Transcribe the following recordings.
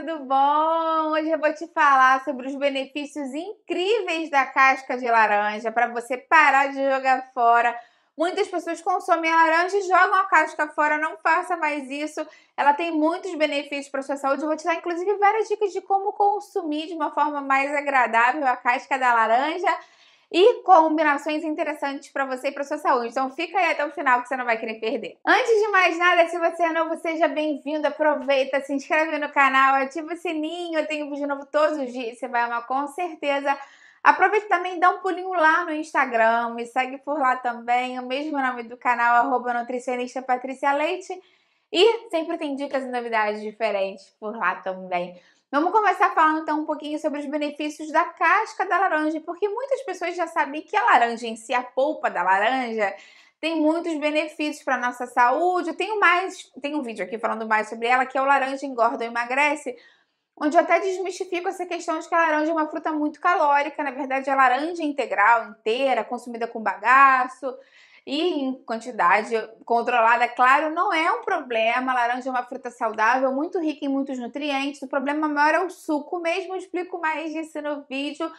tudo bom? Hoje eu vou te falar sobre os benefícios incríveis da casca de laranja para você parar de jogar fora. Muitas pessoas consomem a laranja e jogam a casca fora, não faça mais isso. Ela tem muitos benefícios para sua saúde. Eu vou te dar inclusive várias dicas de como consumir de uma forma mais agradável a casca da laranja e combinações interessantes para você e para sua saúde. Então fica aí até o final que você não vai querer perder. Antes de mais nada, se você é novo, seja bem-vindo, aproveita, se inscreve no canal, ativa o sininho, eu tenho vídeo novo todos os dias, você vai amar com certeza. Aproveita também dá um pulinho lá no Instagram, me segue por lá também, o mesmo nome do canal, arroba nutricionista Patrícia Leite. E sempre tem dicas e novidades diferentes por lá também. Vamos começar falando então um pouquinho sobre os benefícios da casca da laranja, porque muitas pessoas já sabem que a laranja em si, a polpa da laranja, tem muitos benefícios para nossa saúde. Tenho mais, tem um vídeo aqui falando mais sobre ela, que é o laranja engorda ou emagrece, onde eu até desmistifico essa questão de que a laranja é uma fruta muito calórica, na verdade a laranja integral, inteira, consumida com bagaço, e em quantidade controlada, é claro, não é um problema. A laranja é uma fruta saudável, muito rica em muitos nutrientes. O problema maior é o suco mesmo. Eu explico mais disso no vídeo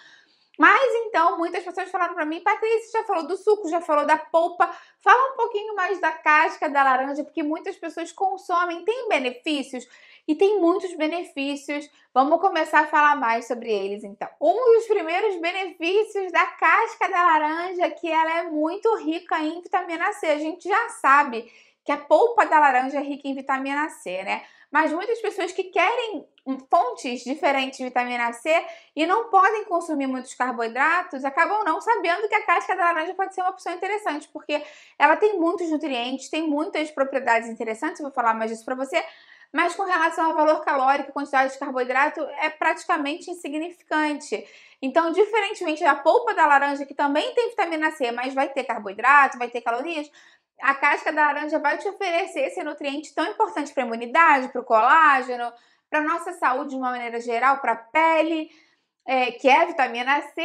mas então, muitas pessoas falaram para mim, Patrícia, já falou do suco, já falou da polpa, fala um pouquinho mais da casca da laranja, porque muitas pessoas consomem, tem benefícios e tem muitos benefícios. Vamos começar a falar mais sobre eles então. Um dos primeiros benefícios da casca da laranja é que ela é muito rica em vitamina C. A gente já sabe que a polpa da laranja é rica em vitamina C, né? mas muitas pessoas que querem hum, fontes diferentes de vitamina C e não podem consumir muitos carboidratos, acabam não sabendo que a casca da laranja pode ser uma opção interessante, porque ela tem muitos nutrientes, tem muitas propriedades interessantes, vou falar mais disso para você, mas com relação ao valor calórico, quantidade de carboidrato é praticamente insignificante. Então, diferentemente da polpa da laranja, que também tem vitamina C, mas vai ter carboidrato, vai ter calorias, a casca da laranja vai te oferecer esse nutriente tão importante para a imunidade, para o colágeno, para a nossa saúde de uma maneira geral, para a pele, é, que é a vitamina C,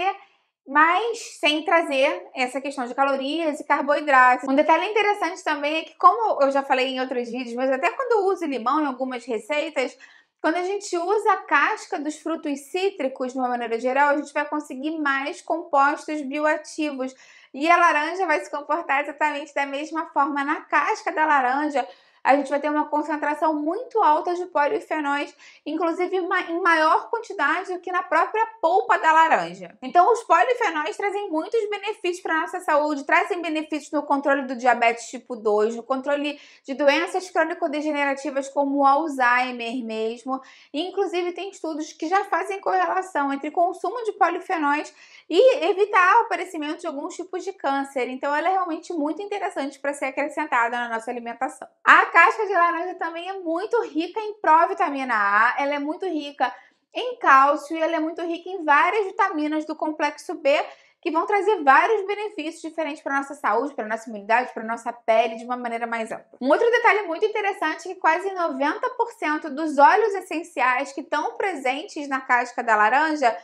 mas sem trazer essa questão de calorias e carboidratos. Um detalhe interessante também é que, como eu já falei em outros vídeos, mas até quando eu uso limão em algumas receitas, quando a gente usa a casca dos frutos cítricos de uma maneira geral, a gente vai conseguir mais compostos bioativos e a laranja vai se comportar exatamente da mesma forma na casca da laranja, a gente vai ter uma concentração muito alta de polifenóis, inclusive em maior quantidade do que na própria polpa da laranja. Então, os polifenóis trazem muitos benefícios para a nossa saúde, trazem benefícios no controle do diabetes tipo 2, no controle de doenças crônico-degenerativas como o Alzheimer mesmo. Inclusive, tem estudos que já fazem correlação entre consumo de polifenóis e evitar o aparecimento de alguns tipos de câncer. Então, ela é realmente muito interessante para ser acrescentada na nossa alimentação. A casca de laranja também é muito rica em provitamina A, ela é muito rica em cálcio e ela é muito rica em várias vitaminas do complexo B que vão trazer vários benefícios diferentes para nossa saúde, para nossa imunidade, para nossa pele de uma maneira mais ampla. Um outro detalhe muito interessante é que quase 90% dos óleos essenciais que estão presentes na casca da laranja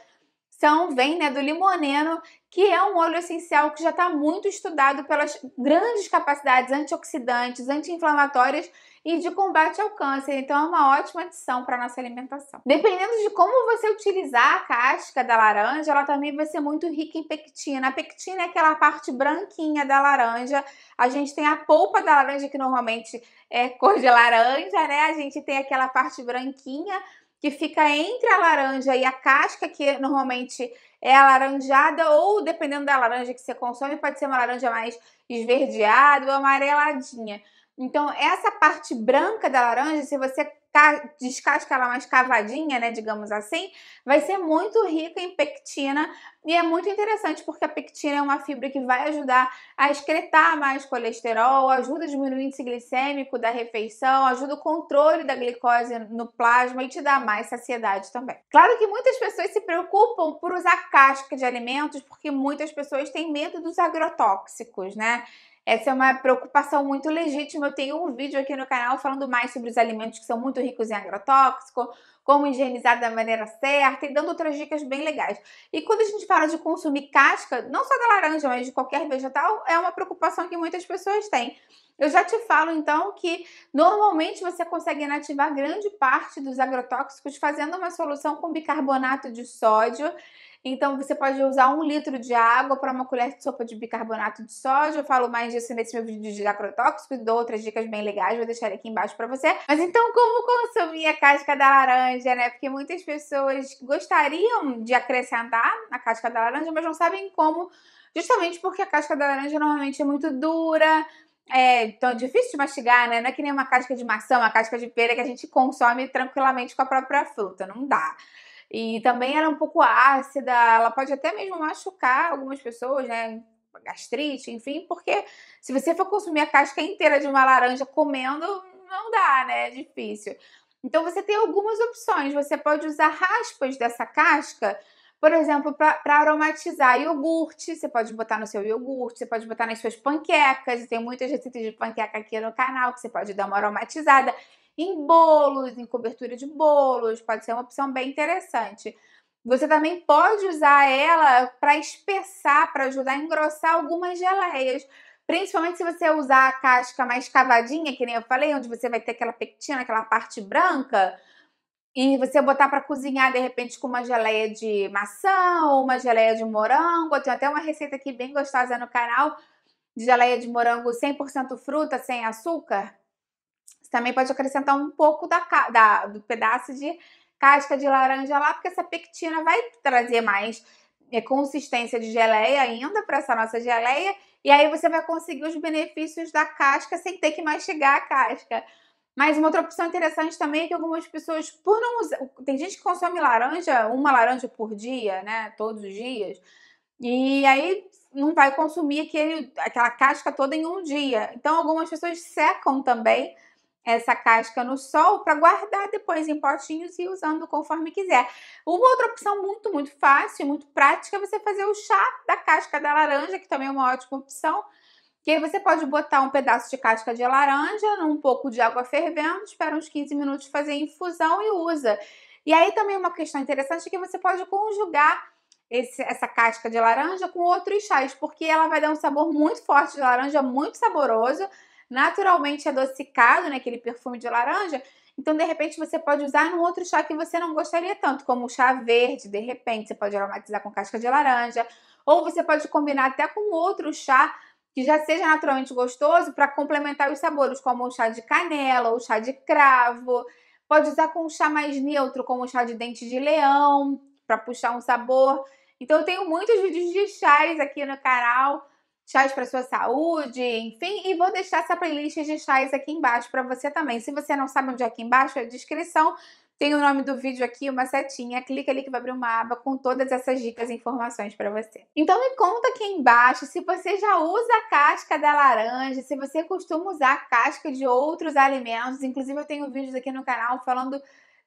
são, então, vem né, do limoneno, que é um óleo essencial que já está muito estudado pelas grandes capacidades antioxidantes, anti-inflamatórias e de combate ao câncer. Então, é uma ótima adição para a nossa alimentação. Dependendo de como você utilizar a casca da laranja, ela também vai ser muito rica em pectina. A pectina é aquela parte branquinha da laranja. A gente tem a polpa da laranja, que normalmente é cor de laranja, né? A gente tem aquela parte branquinha que fica entre a laranja e a casca, que normalmente é alaranjada, ou dependendo da laranja que você consome, pode ser uma laranja mais esverdeada ou amareladinha. Então, essa parte branca da laranja, se você descasca ela mais cavadinha, né, digamos assim, vai ser muito rica em pectina e é muito interessante porque a pectina é uma fibra que vai ajudar a excretar mais colesterol, ajuda a diminuir o índice glicêmico da refeição, ajuda o controle da glicose no plasma e te dá mais saciedade também. Claro que muitas pessoas se preocupam por usar casca de alimentos porque muitas pessoas têm medo dos agrotóxicos, né? Essa é uma preocupação muito legítima. Eu tenho um vídeo aqui no canal falando mais sobre os alimentos que são muito ricos em agrotóxico, como higienizar da maneira certa e dando outras dicas bem legais. E quando a gente fala de consumir casca, não só da laranja, mas de qualquer vegetal, é uma preocupação que muitas pessoas têm. Eu já te falo então que normalmente você consegue inativar grande parte dos agrotóxicos fazendo uma solução com bicarbonato de sódio. Então você pode usar um litro de água para uma colher de sopa de bicarbonato de sódio. Eu falo mais disso nesse meu vídeo de agrotóxicos, dou outras dicas bem legais, vou deixar aqui embaixo para você. Mas então como consumir a casca da laranja? laranja, é, né? Porque muitas pessoas gostariam de acrescentar a casca da laranja, mas não sabem como, justamente porque a casca da laranja normalmente é muito dura, é tão difícil de mastigar, né? Não é que nem uma casca de maçã, uma casca de pera que a gente consome tranquilamente com a própria fruta, não dá. E também ela é um pouco ácida, ela pode até mesmo machucar algumas pessoas, né? Gastrite, enfim, porque se você for consumir a casca inteira de uma laranja comendo, não dá, né? É difícil. Então você tem algumas opções. Você pode usar raspas dessa casca, por exemplo, para aromatizar iogurte. Você pode botar no seu iogurte, você pode botar nas suas panquecas. Tem muitas receitas de panqueca aqui no canal que você pode dar uma aromatizada. Em bolos, em cobertura de bolos, pode ser uma opção bem interessante. Você também pode usar ela para espessar, para ajudar a engrossar algumas geleias. Principalmente se você usar a casca mais cavadinha, que nem eu falei, onde você vai ter aquela pectina, aquela parte branca, e você botar para cozinhar de repente com uma geleia de maçã ou uma geleia de morango. Eu tenho até uma receita aqui bem gostosa no canal de geleia de morango 100% fruta, sem açúcar. Você também pode acrescentar um pouco da, da, do pedaço de casca de laranja lá, porque essa pectina vai trazer mais consistência de geleia ainda para essa nossa geleia. E aí você vai conseguir os benefícios da casca sem ter que mastigar a casca. Mas uma outra opção interessante também é que algumas pessoas, por não usar. Tem gente que consome laranja, uma laranja por dia, né? Todos os dias. E aí não vai consumir aquele, aquela casca toda em um dia. Então algumas pessoas secam também essa casca no sol para guardar depois em potinhos e usando conforme quiser. Uma outra opção muito, muito fácil, muito prática, é você fazer o chá da casca da laranja, que também é uma ótima opção. Que aí você pode botar um pedaço de casca de laranja, num pouco de água fervendo, espera uns 15 minutos fazer a infusão e usa. E aí também uma questão interessante é que você pode conjugar esse, essa casca de laranja com outros chás, porque ela vai dar um sabor muito forte de laranja, muito saboroso, naturalmente adocicado, né, aquele perfume de laranja. Então, de repente, você pode usar num outro chá que você não gostaria tanto, como o chá verde, de repente, você pode aromatizar com casca de laranja, ou você pode combinar até com outro chá que já seja naturalmente gostoso para complementar os sabores, como o chá de canela ou chá de cravo. Pode usar com um chá mais neutro, como o chá de dente de leão, para puxar um sabor. Então, eu tenho muitos vídeos de chás aqui no canal chás para sua saúde, enfim, e vou deixar essa playlist de chás aqui embaixo para você também. Se você não sabe onde é aqui embaixo, é a descrição. Tem o nome do vídeo aqui, uma setinha, clica ali que vai abrir uma aba com todas essas dicas e informações para você. Então me conta aqui embaixo se você já usa a casca da laranja, se você costuma usar a casca de outros alimentos. Inclusive eu tenho vídeos aqui no canal falando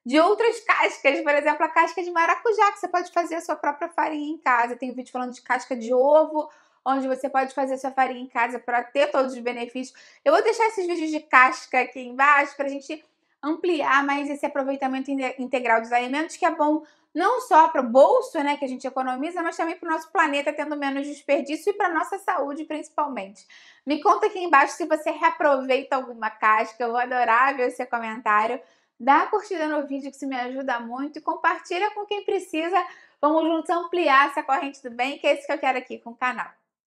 de outras cascas, por exemplo, a casca de maracujá, que você pode fazer a sua própria farinha em casa. Tem um vídeo falando de casca de ovo, onde você pode fazer sua farinha em casa para ter todos os benefícios. Eu vou deixar esses vídeos de casca aqui embaixo para a gente ampliar mais esse aproveitamento integral dos alimentos, que é bom não só para o bolso, né, que a gente economiza, mas também para o nosso planeta tendo menos desperdício e para a nossa saúde principalmente. Me conta aqui embaixo se você reaproveita alguma casca, eu vou adorar ver o seu comentário. Dá a curtida no vídeo que isso me ajuda muito e compartilha com quem precisa. Vamos juntos ampliar essa corrente do bem, que é isso que eu quero aqui com o canal.